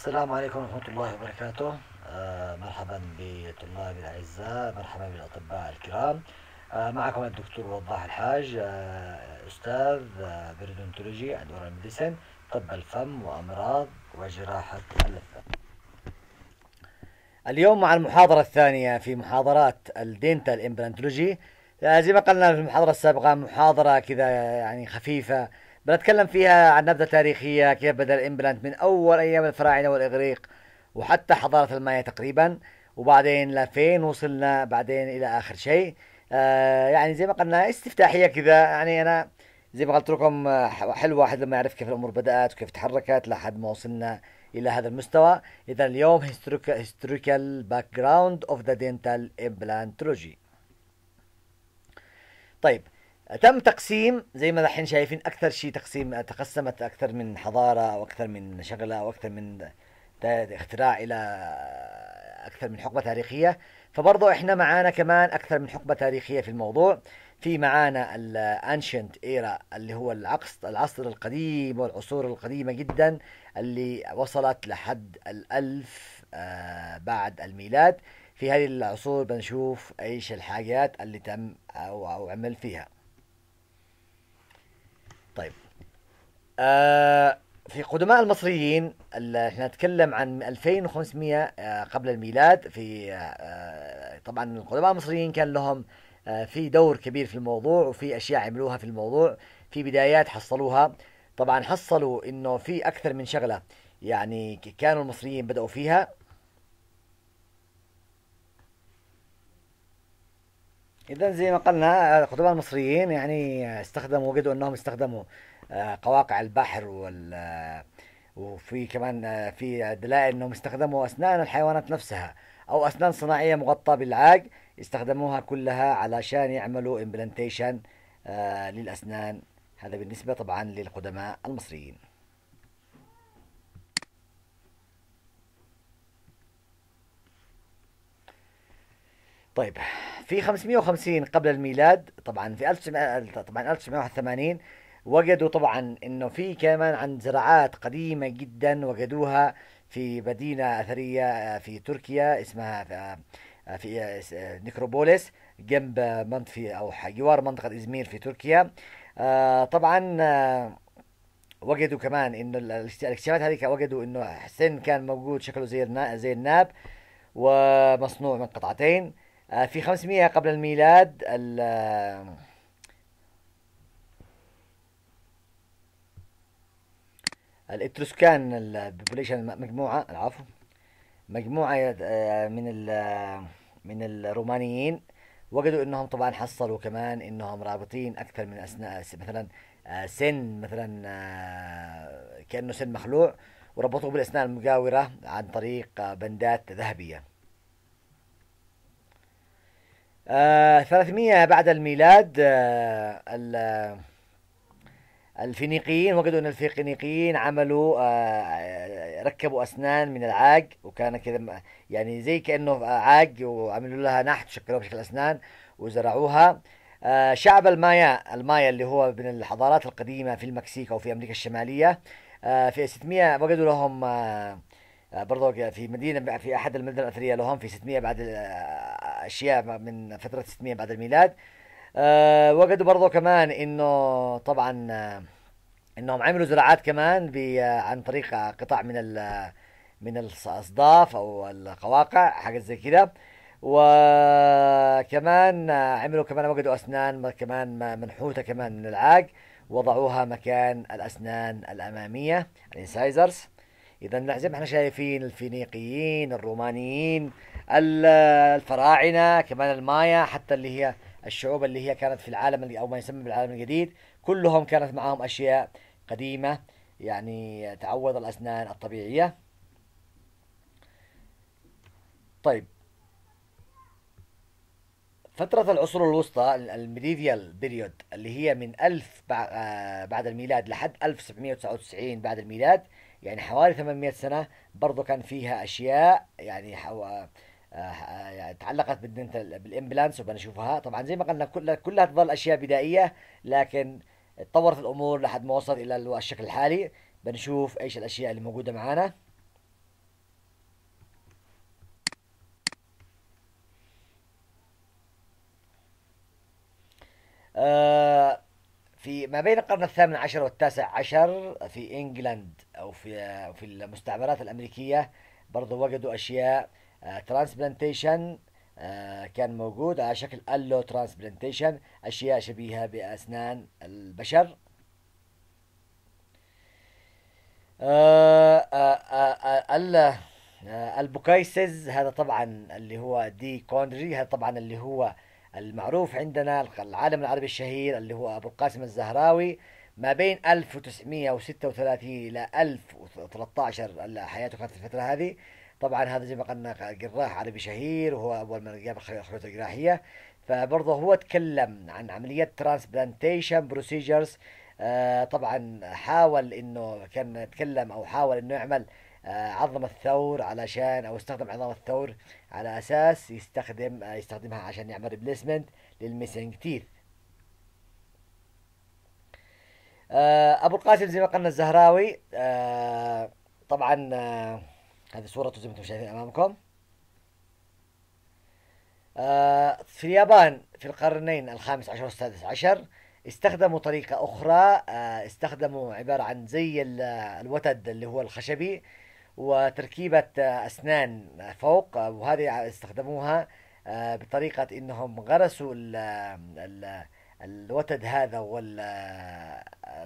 السلام عليكم ورحمة الله وبركاته آه مرحبا بطلابي الأعزاء مرحبا بالأطباء الكرام آه معكم الدكتور وضاح الحاج آه أستاذ آه، بريدونتولوجي أدوار ورا طب الفم وأمراض وجراحة الفم اليوم مع المحاضرة الثانية في محاضرات الدينتال امبلانتولوجي آه، زي ما قلنا في المحاضرة السابقة محاضرة كذا يعني خفيفة بنتكلم فيها عن نبذة تاريخية كيف بدأ الإمبلانت من أول أيام الفراعنة والإغريق وحتى حضارة المايا تقريبا وبعدين لفين وصلنا بعدين إلى آخر شيء آه يعني زي ما قلنا استفتاحية كذا يعني أنا زي ما قلت لكم آه، حلو واحد لما يعرف كيف الأمور بدأت وكيف تحركت لحد ما وصلنا إلى هذا المستوى إذا اليوم historical background of the dental implantology طيب تم تقسيم زي ما الحين شايفين اكثر شيء تقسيم تقسمت اكثر من حضاره او اكثر من شغله او اكثر من اختراع الى اكثر من حقبه تاريخيه فبرضه احنا معانا كمان اكثر من حقبه تاريخيه في الموضوع في معانا الانشنت ايرا اللي هو العقص العصر القديم والعصور القديمه جدا اللي وصلت لحد الالف آه، بعد الميلاد في هذه العصور بنشوف ايش الحاجات اللي تم آه، أو عمل فيها آه، في قدماء المصريين احنا نتكلم عن 2500 آه، قبل الميلاد في آه، طبعا القدماء المصريين كان لهم في دور كبير في الموضوع وفي اشياء عملوها في الموضوع في بدايات حصلوها طبعا حصلوا انه في اكثر من شغله يعني كانوا المصريين بداوا فيها اذا زي ما قلنا القدماء المصريين يعني استخدموا وجدوا انهم استخدموا قواقع البحر وال وفي كمان في دلائل انهم استخدموا اسنان الحيوانات نفسها او اسنان صناعيه مغطاه بالعاج استخدموها كلها علشان يعملوا امبلانتيشن آه، للاسنان هذا بالنسبه طبعا للقدماء المصريين طيب في 550 قبل الميلاد طبعا في 1900 طبعا 1981 وجدوا طبعا انه في كمان عن زراعات قديمه جدا وجدوها في مدينه اثريه آه، في تركيا اسمها آه، في آه، نيكروبوليس جنب منطقه او جوار منطقه ازمير في تركيا طبعا وجدوا كمان انه الاكتشافات هذه وجدوا انه حسين كان موجود شكله زي زي الناب ومصنوع من قطعتين في 500 قبل الميلاد الاتروسكان البوبوليشن مجموعه العفو مجموعه آه، من ال من الرومانيين وجدوا انهم طبعا حصلوا كمان انهم رابطين اكثر من اثناء مثلا آه، سن مثلا آه، كانه سن مخلوع وربطوه بالاسنان المجاوره عن طريق بندات ذهبيه. 300 بعد الميلاد الفينيقيين وجدوا ان الفينيقيين عملوا آه، آه، ركبوا اسنان من العاج وكان كذا يعني زي كانه آه، عاج وعملوا لها نحت شكلوها بشكل اسنان وزرعوها شعب المايا المايا اللي هو من الحضارات القديمه في المكسيك او في امريكا الشماليه في 600 وجدوا لهم برضو في مدينه في احد المدن الاثريه لهم في 600 بعد اشياء من فتره 600 بعد الميلاد آه، وجدوا برضه كمان انه طبعا آه، انهم عملوا زراعات كمان آه، عن طريق قطع من ال من الاصداف او القواقع حاجات زي كده وكمان عملوا كمان وجدوا اسنان كمان منحوته كمان من العاج وضعوها مكان الاسنان الاماميه الانسايزرز اذا زي ما احنا شايفين الفينيقيين الرومانيين الفراعنه كمان المايا حتى اللي هي الشعوب اللي هي كانت في العالم اللي أو ما يسمى بالعالم الجديد كلهم كانت معهم أشياء قديمة يعني تعوض الأسنان الطبيعية طيب فترة العصور الوسطى الميديفيال بيريود اللي هي من 1000 آه، بعد الميلاد لحد 1799 بعد الميلاد يعني حوالي 800 سنة برضو كان فيها أشياء يعني حو... تعلقت بالامبلانس وبنشوفها طبعا زي ما قلنا كلها كلها تظل اشياء بدائيه لكن تطورت الامور لحد ما وصل الى الشكل الحالي بنشوف ايش الاشياء اللي موجوده معانا آه، في ما بين القرن الثامن عشر والتاسع عشر في انجلند او في في المستعمرات الامريكيه برضو وجدوا اشياء ترانسبلانتيشن آه، آه، كان موجود على شكل ألو ترانسبلانتيشن أشياء شبيهة بأسنان البشر آه، البوكايسز هذا طبعا اللي هو دي كوندري هذا طبعا اللي هو المعروف عندنا العالم العربي الشهير اللي هو أبو القاسم الزهراوي ما بين 1936 إلى 1013 حياته كانت في الفترة هذه طبعا هذا زي ما قلنا جراح عربي شهير وهو اول من جاب الخيوط الجراحيه فبرضه هو تكلم عن عمليه ترانسبلانتيشن بروسيجرز آه طبعا حاول انه كان تكلم او حاول انه يعمل آه عظم الثور علشان او استخدم عظام الثور على اساس يستخدم آه يستخدمها عشان يعمل ريبليسمنت للميسنج تيث ابو القاسم زي ما قلنا الزهراوي آه، طبعا آه، هذه صورته زي ما انتم شايفين امامكم آه، في اليابان في القرنين الخامس عشر والسادس عشر استخدموا طريقة أخرى آه، استخدموا عبارة عن زي الوتد اللي هو الخشبي وتركيبة آه، أسنان فوق وهذه استخدموها بطريقة إنهم غرسوا ال ال الوتد هذا وال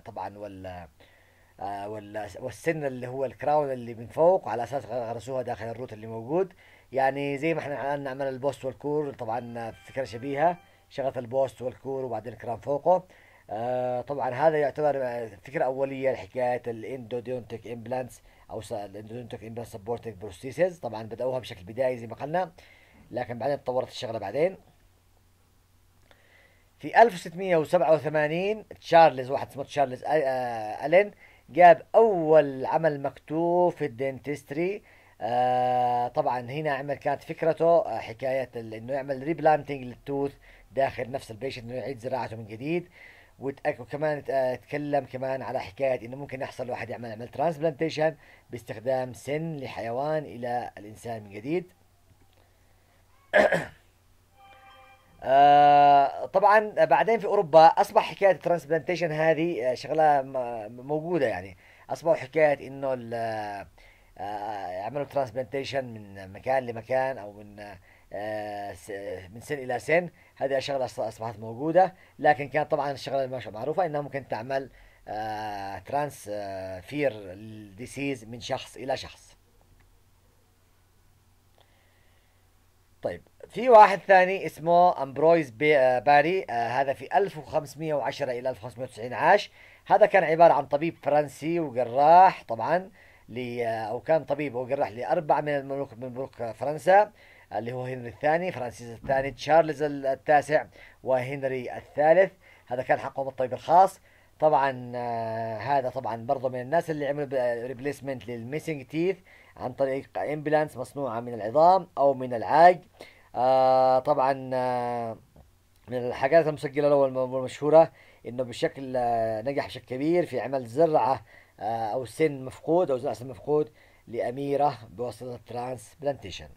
طبعا وال آه، والسن اللي هو الكراون اللي من فوق على اساس غرسوها داخل الروت اللي موجود يعني زي ما احنا الان نعمل البوست والكور طبعا فكره شبيهه شغلت البوست والكور وبعدين الكراون فوقه آه، طبعا هذا يعتبر فكره اوليه لحكايه الاندودونتيك امبلانتس او الاندودونتيك امبلانت سبورتنج بروستيسز طبعا بداوها بشكل بدائي زي ما قلنا لكن بعدين تطورت الشغله بعدين في 1687 تشارلز واحد اسمه تشارلز الين جاب أول عمل مكتوب في الدنتستري آه طبعا هنا عمل كانت فكرته آه، حكاية انه يعمل ريبلانتنج للتوث داخل نفس البيش انه يعيد زراعته من جديد وكمان اتكلم آه، كمان على حكاية انه ممكن يحصل الواحد يعمل عمل ترانسبلانتيشن باستخدام سن لحيوان الى الانسان من جديد آه طبعا بعدين في اوروبا اصبح حكايه الترانسبلانتيشن هذه آه، شغله موجوده يعني اصبحوا حكايه انه آه، آه، يعملوا ترانسبلانتيشن من مكان لمكان او من من سن الى سن هذه الشغله اصبحت موجوده لكن كانت طبعا الشغله مش معروفه انها ممكن تعمل فير ديسيز من شخص الى شخص طيب في واحد ثاني اسمه امبرويز آه، باري آه، هذا في 1510 الى 1590 عاش هذا كان عبارة عن طبيب فرنسي وجراح طبعا ل آه، او كان طبيب وجراح لاربعة من الملوك من ملوك فرنسا اللي هو هنري الثاني فرانسيس الثاني تشارلز التاسع وهنري الثالث هذا كان حقهم الطبيب الخاص طبعا آه، هذا طبعا برضه من الناس اللي عملوا ريبليسمنت للميسنج تيث عن طريق امبلانس مصنوعه من العظام او من العاج آه، طبعا آه، من الحاجات المسجله الاول والمشهوره انه بشكل نجح بشكل كبير في عمل زرعه او سن مفقود او زرع سن مفقود لاميره بواسطه ترانس بلانتيشن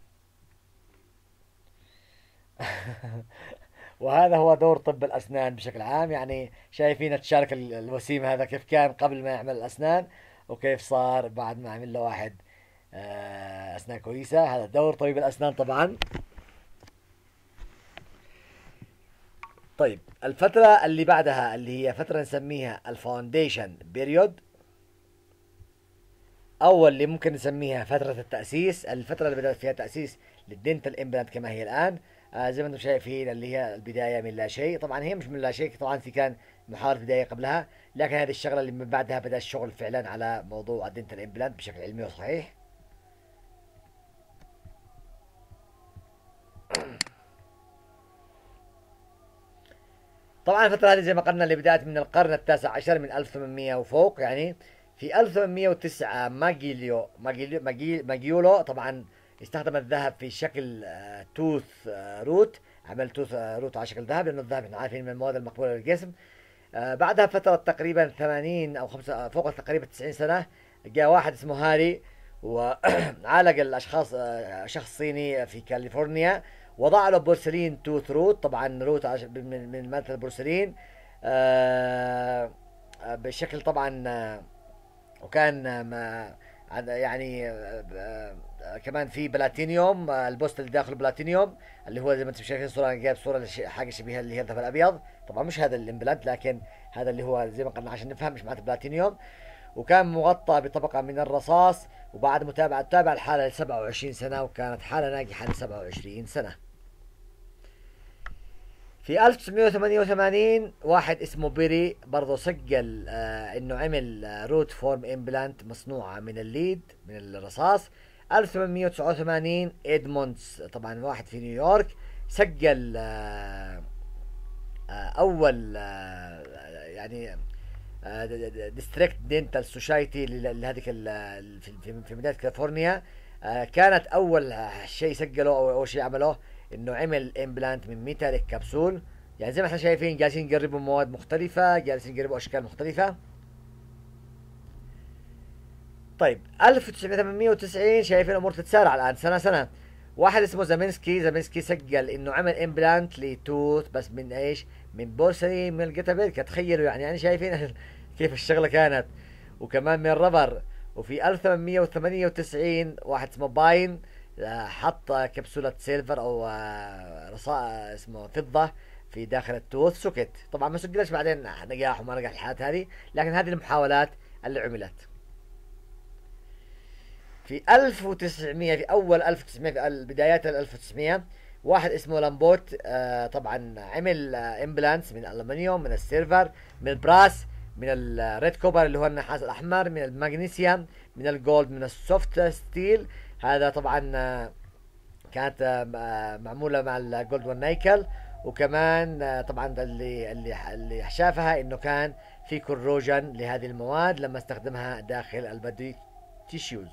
وهذا هو دور طب الأسنان بشكل عام يعني شايفين تشارك الوسيم هذا كيف كان قبل ما يعمل الأسنان وكيف صار بعد ما عمل له واحد آه، أسنان كويسة هذا دور طبيب الأسنان طبعا طيب الفترة اللي بعدها اللي هي فترة نسميها الفاونديشن بيريود أول اللي ممكن نسميها فترة التأسيس الفترة اللي بدأت فيها تأسيس للدنتال امبلانت كما هي الآن آه، زي ما انتم شايفين اللي هي البدايه من لا شيء طبعا هي مش من لا شيء طبعا في كان محاولة بداية قبلها لكن هذه الشغلة اللي من بعدها بدأ الشغل فعلا على موضوع الدنتال امبلانت بشكل علمي وصحيح طبعا الفترة هذه زي ما قلنا اللي بدأت من القرن التاسع عشر من 1800 وفوق يعني في 1809 ماجيليو ماجيليو ماجيولو طبعا استخدم الذهب في شكل آه، توث آه، روت عمل توث آه، روت على شكل ذهب لأن الذهب احنا عارفين من المواد المقبولة للجسم بعدها فترة تقريبا 80 أو خمسة فوق تقريبا 90 سنة جاء واحد اسمه هاري وعالج الأشخاص شخص صيني في كاليفورنيا وضع له بورسلين توث روت طبعا روت من من ماده البورسلين بشكل طبعا وكان ما يعني آه، آه، كمان في بلاتينيوم آه، البوست اللي داخله بلاتينيوم اللي هو زي ما انتم شايفين صوره انا يعني جايب صوره حاجه شبيهه اللي هي الذهب الابيض طبعا مش هذا الامبلانت لكن هذا اللي هو زي ما قلنا عشان نفهم مش معناته بلاتينيوم وكان مغطى بطبقه من الرصاص وبعد متابعه تابع الحاله ل 27 سنه وكانت حاله ناجحه ل 27 سنه في 1988 واحد اسمه بيري برضه سجل آه انه عمل آه روت فورم امبلانت مصنوعه من الليد من الرصاص 1889 ادموندز طبعا واحد في نيويورك سجل آه آه اول آه يعني ديستريكت دينتال سوسايتي لهذيك في مدينه كاليفورنيا آه، كانت اول آه، شيء سجله او اول شيء عمله انه عمل امبلانت من ميتاليك كبسول يعني زي ما احنا شايفين جالسين يجربوا مواد مختلفة جالسين يجربوا اشكال مختلفة طيب 1890 شايفين الامور تتسارع الان سنة سنة واحد اسمه زامينسكي زامينسكي سجل انه عمل امبلانت لتوث بس من ايش من بورسلين من الجتابيركا تخيلوا يعني يعني شايفين كيف الشغلة كانت وكمان من الربر وفي 1898 واحد اسمه باين حط كبسولة سيلفر او آه، رصاء آه، اسمه فضة في داخل التوث سكت طبعا ما سجلش بعدين نجاح وما نجح الحالات هذه لكن هذه المحاولات اللي عملت في 1900 في اول 1900 في بدايات 1900 واحد اسمه لامبوت آه، طبعا عمل امبلانس من الالمنيوم من السيلفر من البراس من الريد كوبر اللي هو النحاس الاحمر من المغنيسيوم من الجولد من السوفت ستيل هذا طبعا آه، كانت آه، آه، معموله مع الجولد نايكل وكمان طبعا اللي اللي اللي شافها انه كان في كروجن لهذه المواد لما استخدمها داخل البدي تيشوز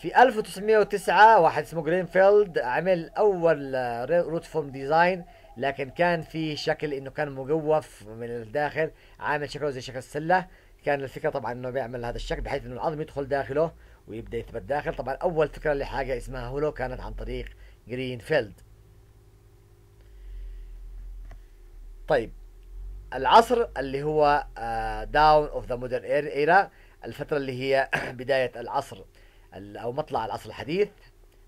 في 1909 واحد اسمه جرينفيلد عمل اول روت فورم ديزاين لكن كان في شكل انه كان مجوف من الداخل عامل شكله زي شكل السله كان الفكره طبعا انه بيعمل هذا الشكل بحيث انه العظم يدخل داخله ويبدا يثبت داخل طبعا اول فكره لحاجه اسمها هولو كانت عن طريق جرينفيلد طيب العصر اللي هو داون اوف ذا مودرن ايرا الفتره اللي هي بدايه العصر او مطلع العصر الحديث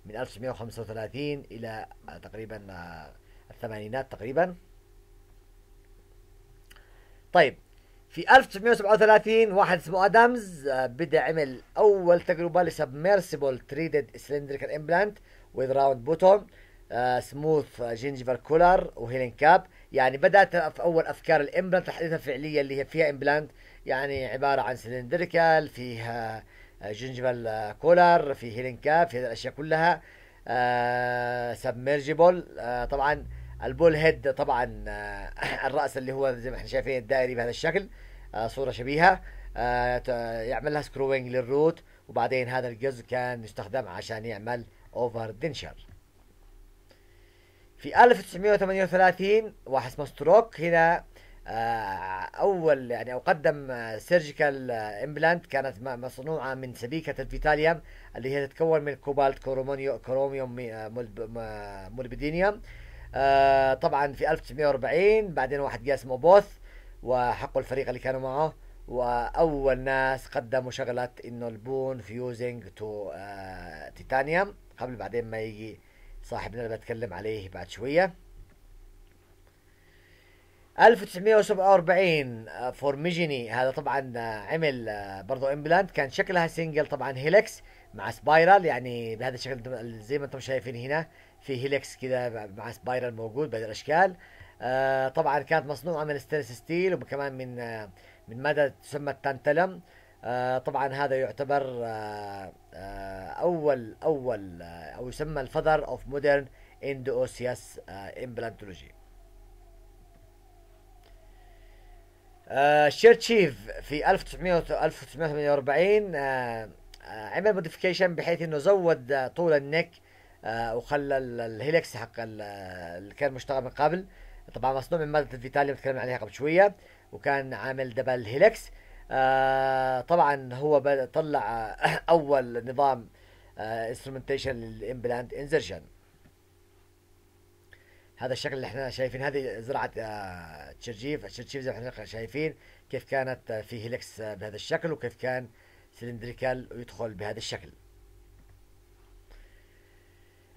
من 1935 الى آه، تقريبا آه، الثمانينات تقريبا طيب في 1937 واحد اسمه ادمز آه، بدا عمل اول تجربه لسبميرسيبل تريدد سلندريكال امبلانت وذ راوند بوتوم سموث جينجيفر كولر وهيلين كاب يعني بدات في اول افكار الامبلانت تحديثا فعليا اللي هي فيها امبلانت يعني عباره عن سلندريكال فيها جينجيفر آه، كولر في هيلين كاب في هذه الاشياء كلها سبميرجيبل آه، طبعا البول هيد طبعا آه، الراس اللي هو زي ما احنا شايفين الدائري بهذا الشكل آه، صوره شبيهه يعمل لها سكروينج للروت وبعدين هذا الجزء كان يستخدم عشان يعمل اوفر دنشر في 1938 واحد اسمه ستروك هنا آه، اول يعني او قدم سيرجيكال امبلانت كانت مصنوعه من سبيكه الفيتاليوم اللي هي تتكون من كوبالت كروميوم مولبدينيوم آه، طبعا في 1940 بعدين واحد جاء اسمه بوث وحقوا الفريق اللي كانوا معه واول ناس قدموا شغله انه البون فيوزنج تو تيتانيوم قبل بعدين ما يجي صاحبنا اللي بتكلم عليه بعد شويه 1947 فورميجيني آه، هذا طبعا آه، عمل برضه امبلانت كان شكلها سنجل طبعا هيلكس مع سبايرال يعني بهذا الشكل زي ما انتم شايفين هنا في هيلكس كده مع سبايرال موجود بهذه الاشكال آه طبعا كانت مصنوعه من ستانلس ستيل وكمان من آه من ماده تسمى التانتلم آه طبعا هذا يعتبر آه آه اول اول آه او يسمى الفذر اوف مودرن اندوسياس امبلانتولوجي شيرتشيف في 1948 آه،, آه عمل موديفيكيشن بحيث انه زود طول النك آه، وخلى الهيلكس حق اللي كان مشتغل من قبل طبعا مصنوع من ماده الفيتاليوم تكلمنا عليها قبل شويه وكان عامل دبل هيلكس آه، طبعا هو طلع اول نظام انسترومنتيشن للامبلانت انزرشن هذا الشكل اللي احنا شايفين هذه زرعه آه، تشرجيف تشرجيف زي ما احنا شايفين كيف كانت في هيلكس بهذا الشكل وكيف كان سلندريكال ويدخل بهذا الشكل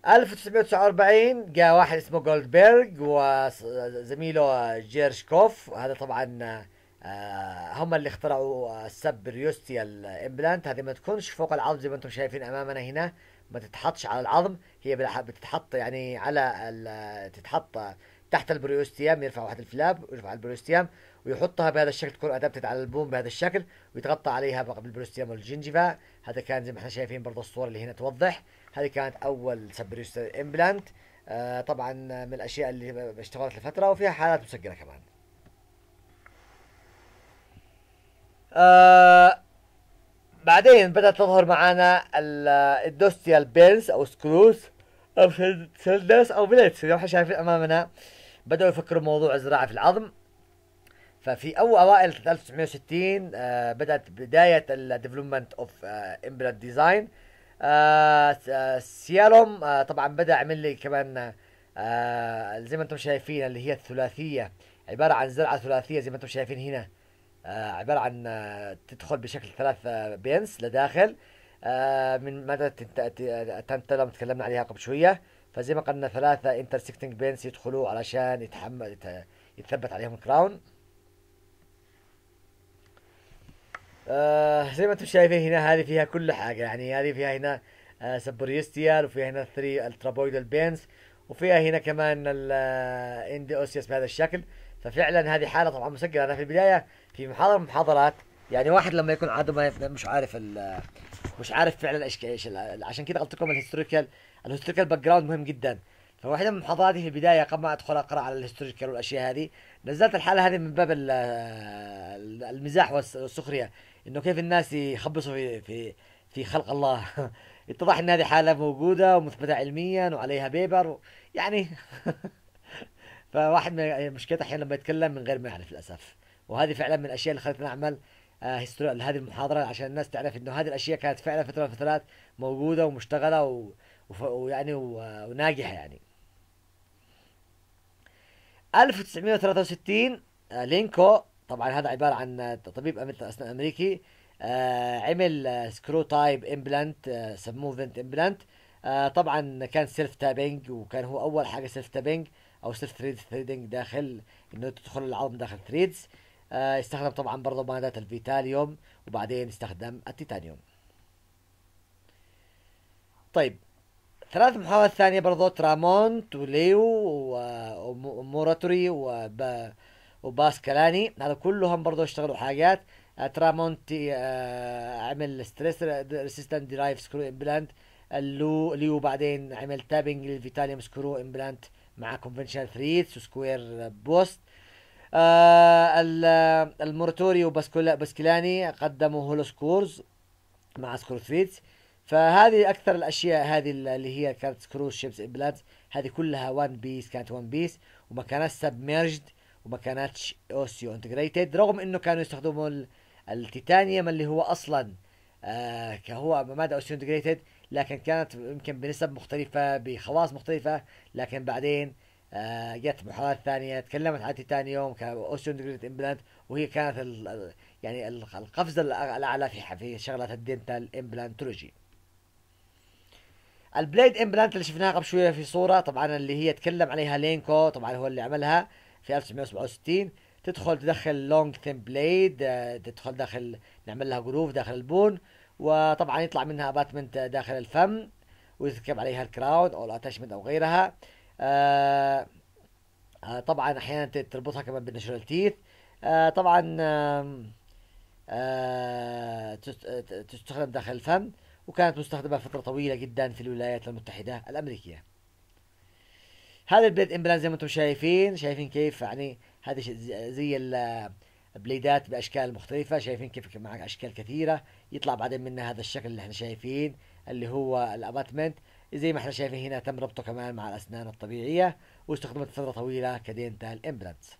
1949 جاء واحد اسمه جولدبرغ وزميله جيرشكوف هذا طبعا آه، هم اللي اخترعوا السب ريوستيال امبلانت هذه ما تكونش فوق العظم زي ما انتم شايفين امامنا هنا ما تتحطش على العظم هي بتتحط يعني على تتحط تحت البريوستيام يرفع واحد الفلاب ويرفع البريوستيام ويحطها بهذا الشكل تكون ادابتد على البوم بهذا الشكل ويتغطى عليها بالبريوستيام والجنجفا هذا كان زي ما احنا شايفين برضه الصور اللي هنا توضح هذه كانت اول سبريستر امبلانت آه طبعا من الاشياء اللي اشتغلت لفتره وفيها حالات مسجله كمان آه بعدين بدأت تظهر معانا الدوستيال بيلز أو سكروز أو سلدس أو بليتس اللي احنا شايفين أمامنا بدأوا يفكروا بموضوع الزراعة في العظم ففي أول أوائل 1960 آه بدأت بداية الديفلوبمنت أوف امبلانت ديزاين آه،, آه سيالوم آه طبعا بدا عمل لي كمان آه،, آه زي ما انتم شايفين اللي هي الثلاثيه عباره عن زرعه ثلاثيه زي ما انتم شايفين هنا آه عباره عن آه، تدخل بشكل ثلاث بينس لداخل آه من مدى التنتلم تكلمنا عليها قبل شويه فزي ما قلنا ثلاثه انترسكتنج بينس يدخلوا علشان يتحمل يتثبت عليهم الكراون آه زي ما انتم شايفين هنا هذه فيها كل حاجه يعني هذه فيها هنا آه سبوريستيال وفيها هنا الثري الترابويدال بينز وفيها هنا كمان الاندي اوسيس آه، بهذا الشكل ففعلا هذه حاله طبعا مسجله انا في البدايه في محاضره من المحاضرات يعني واحد لما يكون عاده ما مش عارف آه، مش عارف فعلا ايش ايش آه، عشان كذا قلت لكم الهيستوريكال الهيستوريكال باك جراوند مهم جدا فواحدة من محاضراتي في البداية قبل ما أدخل أقرأ على الهيستوريكال والأشياء هذه نزلت الحالة هذه من باب المزاح والسخرية انه كيف الناس يخبصوا في في في خلق الله اتضح ان هذه حاله موجوده ومثبته علميا وعليها بيبر و... يعني فواحد من مشكلته احيانا لما يتكلم من غير ما يعرف للاسف وهذه فعلا من الاشياء اللي خلتنا نعمل هيستوري آه، لهذه المحاضره عشان الناس تعرف انه هذه الاشياء كانت فعلا فتره من الفترات موجوده ومشتغله و... ويعني وناجحه يعني 1963 آه، لينكو طبعا هذا عباره عن طبيب اسنان امريكي آه، عمل سكرو تايب امبلانت سموه فنت امبلانت طبعا كان سيلف تابينج وكان هو اول حاجه سيلف تابينج او سيلف ثريد ثريدنج داخل انه تدخل العظم داخل ثريدز آه، استخدم طبعا برضه مادات الفيتاليوم وبعدين استخدم التيتانيوم طيب ثلاث محاولات ثانية برضه ترامونت وليو وموراتوري وب... وباسكلاني هذا كلهم برضه اشتغلوا حاجات آه، ترامونتي آه، عمل ستريس ريسيستنت ديرايف سكرو امبلانت اللو ليو بعدين عمل تابنج للفيتاليوم سكرو امبلانت مع كونفنشنال ثريدز وسكوير بوست آه المورتوري قدموا هولو سكورز مع سكرو ثريدز فهذه اكثر الاشياء هذه اللي هي كانت سكرو شيبس امبلانت هذه كلها وان بيس كانت وان بيس وما كانت سبميرجد وما كانتش اوسيو انتجريتد رغم انه كانوا يستخدموا التيتانيوم اللي هو اصلا آه هو ماده اوسيو انتجريتد لكن كانت يمكن بنسب مختلفة بخواص مختلفة لكن بعدين آه جت محاولات ثانية تكلمت عن التيتانيوم كأوسيو انتجريتد امبلانت وهي كانت الـ يعني القفز الاعلى في في شغله الدنتال امبلانتولوجي البليد امبلانت اللي شفناها قبل شويه في صوره طبعا اللي هي تكلم عليها لينكو طبعا هو اللي عملها في 1967 تدخل تدخل لونج ثين بليد تدخل داخل نعمل لها جروف داخل البون وطبعا يطلع منها اباتمنت داخل الفم ويركب عليها الكراون او الاتشمنت او غيرها آه، آه، طبعا احيانا تربطها كمان بالنشرال آه، تيث طبعا تستخدم داخل الفم وكانت مستخدمه فتره طويله جدا في الولايات المتحده الامريكيه هذا البليد امبلان زي ما انتم شايفين شايفين كيف يعني هذه زي البليدات باشكال مختلفه شايفين كيف معك اشكال كثيره يطلع بعدين منها هذا الشكل اللي احنا شايفين اللي هو الاباتمنت زي ما احنا شايفين هنا تم ربطه كمان مع الاسنان الطبيعيه واستخدمت فتره طويله كدينتال امبلانتس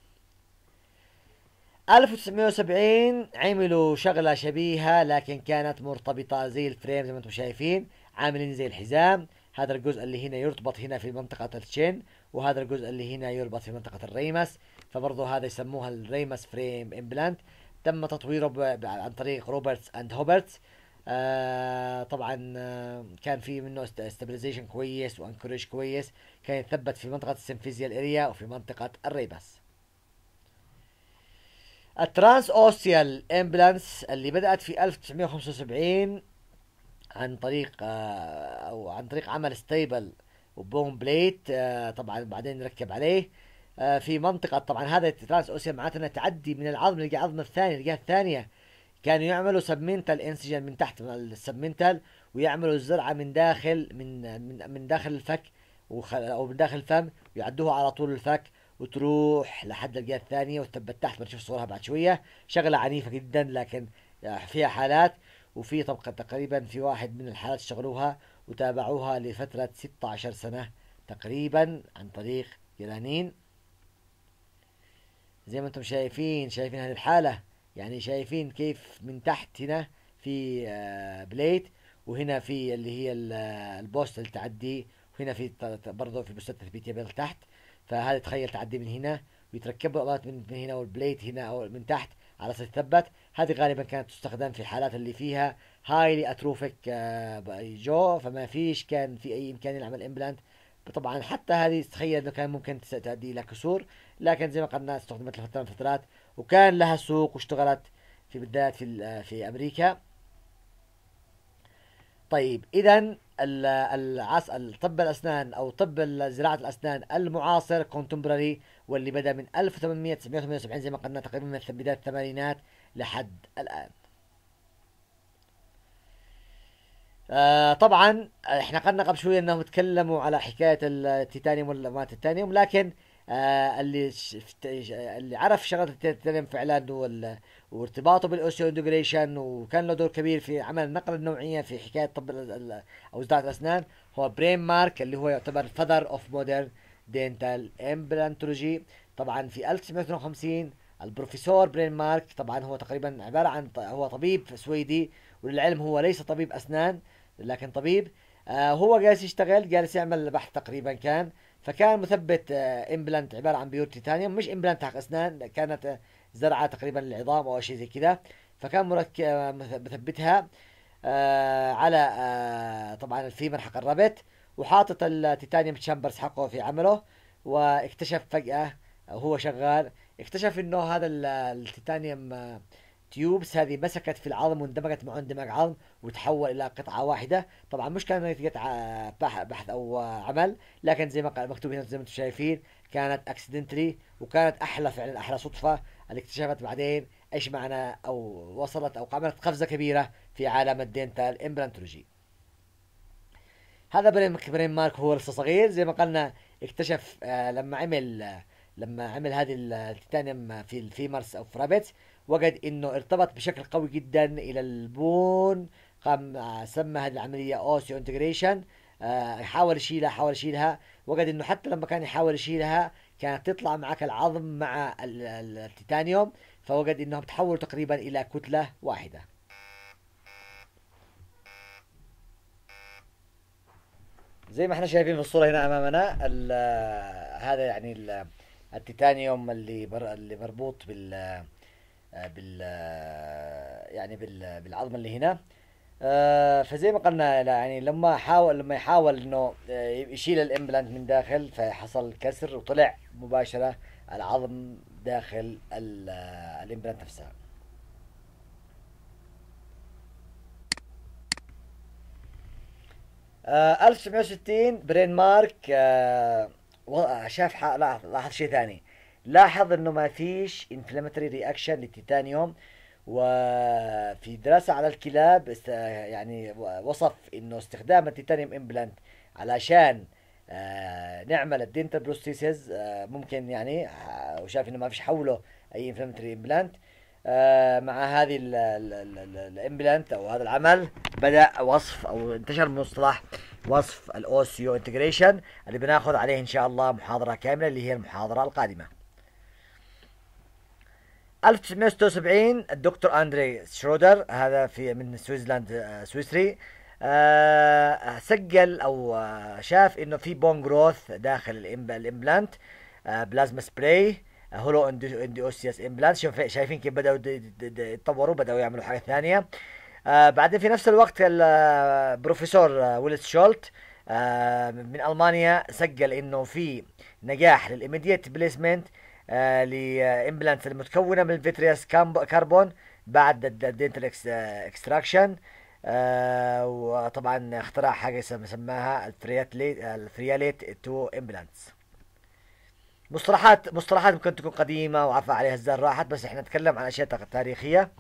1970 عملوا شغلة شبيهة لكن كانت مرتبطة زي الفريم زي ما انتم شايفين عاملين زي الحزام هذا الجزء اللي هنا يرتبط هنا في منطقة الشين وهذا الجزء اللي هنا يربط في منطقة الريمس فبرضه هذا يسموها الريمس فريم امبلانت تم تطويره عن طريق روبرتس اند هوبرتس آه طبعا آه، كان في منه استابيليزيشن كويس وانكوريج كويس كان يتثبت في منطقة السنفيزيال اريا وفي منطقة الريبس الترانس اوسيال امبلانس اللي بدأت في 1975 عن طريق آه او عن طريق عمل ستيبل وبون بليت آه، طبعا بعدين نركب عليه آه، في منطقة طبعا هذا التراس أوسيا معناته أنه تعدي من العظم للعظم العظم الثانية الجهة الثانية كانوا يعملوا سبمنتال انسجن من تحت السبمنتال ويعملوا الزرعة من داخل من من, من داخل الفك او من داخل الفم ويعدوها على طول الفك وتروح لحد الجهه الثانيه وتثبت تحت بنشوف صورها بعد شويه شغله عنيفه جدا لكن آه، فيها حالات وفي طبقة تقريبا في واحد من الحالات اشتغلوها وتابعوها لفترة 16 سنة تقريبا عن طريق جلانين زي ما انتم شايفين شايفين هذه الحالة يعني شايفين كيف من تحت هنا في آه، بليت وهنا في اللي هي آه، البوست اللي تعدي وهنا في برضه في بوست التثبيت بين تحت فهذا تخيل تعدي من هنا ويتركب له من هنا والبليت هنا او من تحت على اساس تثبت هذه غالبا كانت تستخدم في الحالات اللي فيها هايلي اتروفيك آه، جو فما فيش كان في اي امكانيه لعمل امبلانت طبعا حتى هذه تخيل انه كان ممكن تؤدي الى كسور لكن زي ما قلنا استخدمت لفتره من الفترات وكان لها سوق واشتغلت في بالذات في آه، في امريكا طيب اذا العص طب الاسنان او طب زراعه الاسنان المعاصر كونتمبرري واللي بدا من 1878 زي ما قلنا تقريبا من بدايه الثمانينات لحد الان آه طبعا احنا قلنا قبل شويه انهم تكلموا على حكايه التيتانيوم ولا ما التيتانيوم لكن آه اللي شفت اللي عرف شغله التيتانيوم فعلا وارتباطه وارتباطه بالاوستيوديجريشن وكان له دور كبير في عمل النقله النوعيه في حكايه طب اوزاع الاسنان هو برين مارك اللي هو يعتبر فذر اوف مودرن دينتال امبلانتولوجي طبعا في 1952 البروفيسور برين مارك طبعا هو تقريبا عباره عن هو طبيب سويدي وللعلم هو ليس طبيب اسنان لكن طبيب آه، هو جالس يشتغل جالس يعمل بحث تقريبا كان فكان مثبت امبلانت آه، عباره عن بيوت تيتانيوم مش امبلانت حق اسنان كانت آه، زرعه تقريبا للعظام او شيء زي كذا فكان مثبتها على طبعا الفيمر حق الربت وحاطط التيتانيوم تشامبرز حقه في عمله واكتشف فجاه هو شغال اكتشف انه هذا التيتانيوم تيوبس هذه مسكت في العظم واندمجت مع اندماج عظم وتحول الى قطعه واحده طبعا مش كان نتيجه بحث او عمل لكن زي ما مكتوب هنا زي ما انتم شايفين كانت اكسيدنتلي وكانت احلى فعلا احلى صدفه اللي اكتشفت بعدين ايش معنى او وصلت او عملت قفزه كبيره في عالم الدينتال امبلانتولوجي هذا برين برين مارك هو لسه صغير زي ما قلنا اكتشف آه، لما عمل لما عمل هذه التيتانيوم في في مارس او في رابيتس وجد أنه ارتبط بشكل قوي جدا إلى البون قام آه، سمى هذه العملية أوسيو انتجريشن آه، حاول يشيلها حاول يشيلها وجد أنه حتى لما كان يحاول يشيلها كانت تطلع معك العظم مع التيتانيوم فوجد أنهم تحولوا تقريبا إلى كتلة واحدة زي ما احنا شايفين في الصوره هنا امامنا آه، هذا يعني التيتانيوم اللي بر... اللي مربوط بال آه، بال آه، يعني بال بالعظمه اللي هنا آه، فزي ما قلنا يعني لما حاول لما يحاول انه يشيل الامبلانت من داخل فحصل كسر وطلع مباشره العظم داخل الامبلانت نفسها آه 1960 برين مارك شاف لاحظ شيء ثاني لاحظ انه ما فيش انفلاماتوري رياكشن للتيتانيوم وفي دراسة على الكلاب يعني وصف انه استخدام التيتانيوم امبلانت علشان آه، نعمل الدينتال بروستيسز آه، ممكن يعني آه، وشاف انه ما فيش حوله اي انفلاماتوري امبلانت مع هذه الامبلانت او هذا العمل بدا وصف او انتشر مصطلح وصف الاوسيو انتجريشن اللي بناخذ عليه ان شاء الله محاضره كامله اللي هي المحاضره القادمه 1976 الدكتور اندري شرودر هذا في من سويسلاند آه، سويسري آه سجل او آه، شاف انه في بون جروث داخل الامبلانت آه بلازما سبراي هولو انديوسياس امبلانت شايفين كيف بداوا يتطوروا بداوا يعملوا حاجه ثانيه آه، بعدين في نفس الوقت البروفيسور ويلس شولت من المانيا سجل انه في نجاح للإميديت بليسمنت آه، لامبلانتس المتكونه من الفيترياس كربون بعد الدنتال آه، اكستراكشن آه، وطبعا اخترع حاجه سماها الفرياليت تو امبلانتس مصطلحات مصطلحات ممكن تكون قديمه وعفى عليها الزر راحت بس احنا نتكلم عن اشياء تاريخيه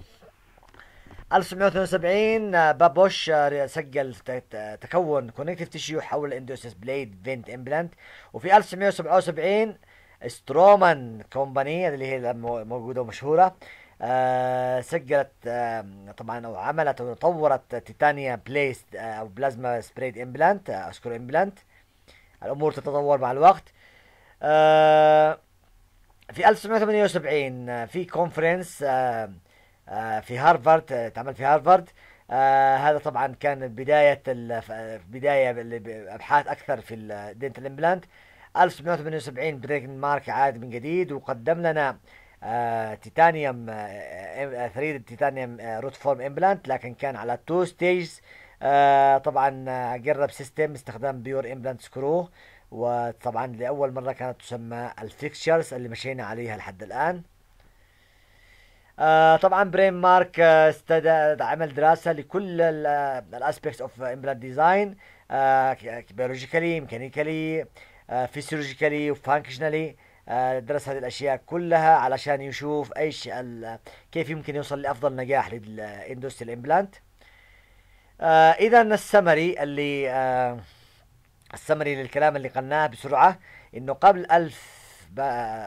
1972 بابوش سجل تكون كونكتيف تيشيو حول الاندوسس بليد فينت امبلانت وفي 1977 سترومان كومباني اللي هي موجوده ومشهوره آه سجلت آه طبعا او عملت او طورت تيتانيا بليس آه او بلازما سبريد امبلانت اذكر آه، امبلانت الامور تتطور مع الوقت آه، في 1978 آه، في كونفرنس في هارفارد تعمل في هارفارد هذا طبعا كان بدايه بدايه ابحاث اكثر في الدنتال امبلانت 1978 بريك مارك عاد من جديد وقدم لنا آه تيتانيوم آه ثريد تيتانيوم آه روت فورم امبلانت لكن كان على تو ستيجز آه طبعا جرب آه، سيستم استخدام بيور امبلانت سكرو وطبعا لاول مره كانت تسمى الفيكشرز اللي مشينا عليها لحد الان آه طبعا برين مارك آه، استدى عمل دراسه لكل آه، الاسبيكتس اوف امبلانت ديزاين بيولوجيكالي ميكانيكالي آه، فيسيولوجيكالي آه، وفانكشنالي درس هذه الاشياء كلها علشان يشوف ايش كيف يمكن يوصل لافضل نجاح للاندوستري الامبلانت آه، اذا السمري اللي السمري للكلام اللي قلناه بسرعه انه قبل ألف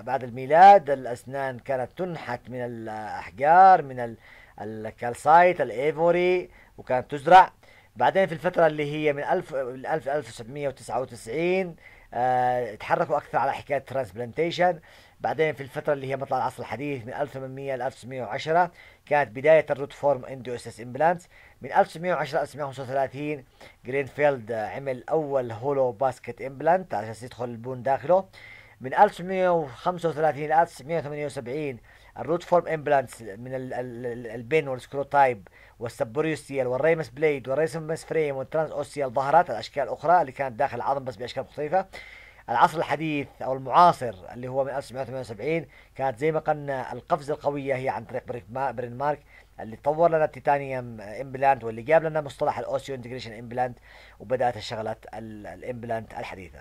بعد الميلاد الاسنان كانت تنحت من الاحجار من الكالسايت الايفوري وكانت تزرع بعدين في الفتره اللي هي من 1000 ل 1799 آه، تحركوا اكثر على حكايه ترانسبلانتيشن بعدين في الفتره اللي هي مطلع العصر الحديث من 1800 ل 1910 كانت بدايه الروت فورم اندو اس اس امبلانتس من 1910 ل 1935 جرينفيلد عمل اول هولو باسكت امبلانت على اساس يدخل البون داخله من 1935 ل 1978 الروت فورم امبلانتس من البين والسكروتايب والسبوريوسيال والريمس بليد والريمس فريم والترانس اوسيال ظهرت الاشكال الاخرى اللي كانت داخل العظم بس باشكال مختلفه العصر الحديث او المعاصر اللي هو من 1978 كانت زي ما قلنا القفزه القويه هي عن طريق برين مارك اللي طور لنا التيتانيوم امبلانت واللي جاب لنا مصطلح الاوسيو انتجريشن امبلانت وبدات الشغلات الامبلانت الحديثه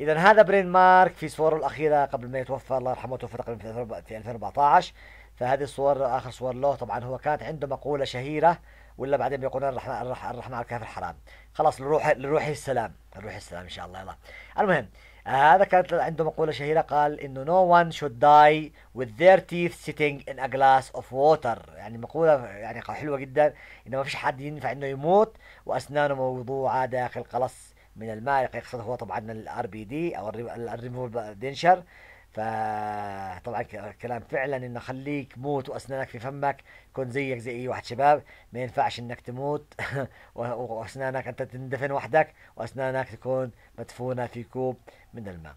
اذا هذا برين مارك في صوره الاخيره قبل ما يتوفى الله يرحمه توفى تقريبا في 2014 فهذه الصور اخر صور له طبعا هو كانت عنده مقوله شهيره ولا بعدين بيقول الرحمن الرحمن على الكافر حرام خلاص لروح لروحه السلام لروحه السلام ان شاء الله يلا المهم آه، هذا كانت عنده مقولة شهيرة قال إنه نو وان شود داي وذ ذير تيث sitting ان ا جلاس اوف ووتر يعني مقولة يعني حلوة جدا إنه ما فيش حد ينفع إنه يموت وأسنانه موضوعة داخل قلص من الماء يقصد هو طبعا الار بي دي او الريموفبل دينشر فطبعا كلام فعلا انه خليك موت واسنانك في فمك كن زيك زي اي واحد شباب ما ينفعش انك تموت واسنانك انت تندفن وحدك واسنانك تكون مدفونه في كوب من الماء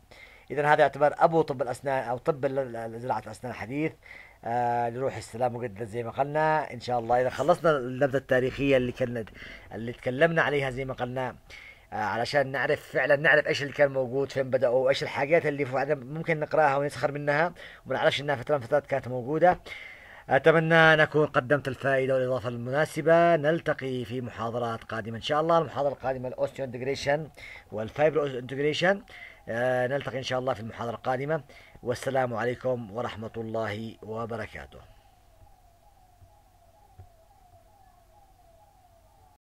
اذا هذا يعتبر ابو طب الاسنان او طب زراعه الاسنان الحديث آه لروح السلام مجدد زي ما قلنا ان شاء الله اذا خلصنا النبذه التاريخيه اللي كانت اللي تكلمنا عليها زي ما قلنا آه، علشان نعرف فعلا نعرف ايش اللي كان موجود فين بداوا وايش الحاجات اللي ممكن نقراها ونسخر منها وما نعرفش انها فتره من فترات كانت موجوده أتمنى أن أكون قدمت الفائدة والإضافة المناسبة نلتقي في محاضرات قادمة إن شاء الله المحاضرة القادمة الأوستيو انتجريشن والفايبر انتجريشن نلتقي إن شاء الله في المحاضرة القادمة والسلام عليكم ورحمة الله وبركاته